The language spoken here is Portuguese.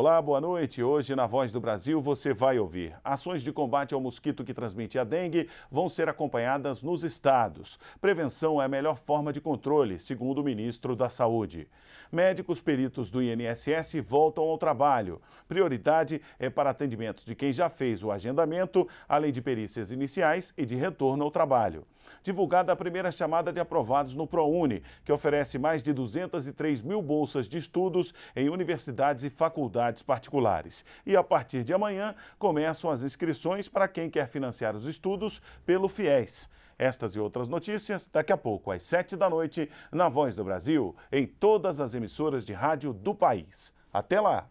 Olá, boa noite. Hoje na Voz do Brasil você vai ouvir. Ações de combate ao mosquito que transmite a dengue vão ser acompanhadas nos estados. Prevenção é a melhor forma de controle, segundo o ministro da Saúde. Médicos peritos do INSS voltam ao trabalho. Prioridade é para atendimentos de quem já fez o agendamento, além de perícias iniciais e de retorno ao trabalho divulgada a primeira chamada de aprovados no ProUni, que oferece mais de 203 mil bolsas de estudos em universidades e faculdades particulares. E a partir de amanhã começam as inscrições para quem quer financiar os estudos pelo FIES. Estas e outras notícias daqui a pouco, às 7 da noite, na Voz do Brasil, em todas as emissoras de rádio do país. Até lá!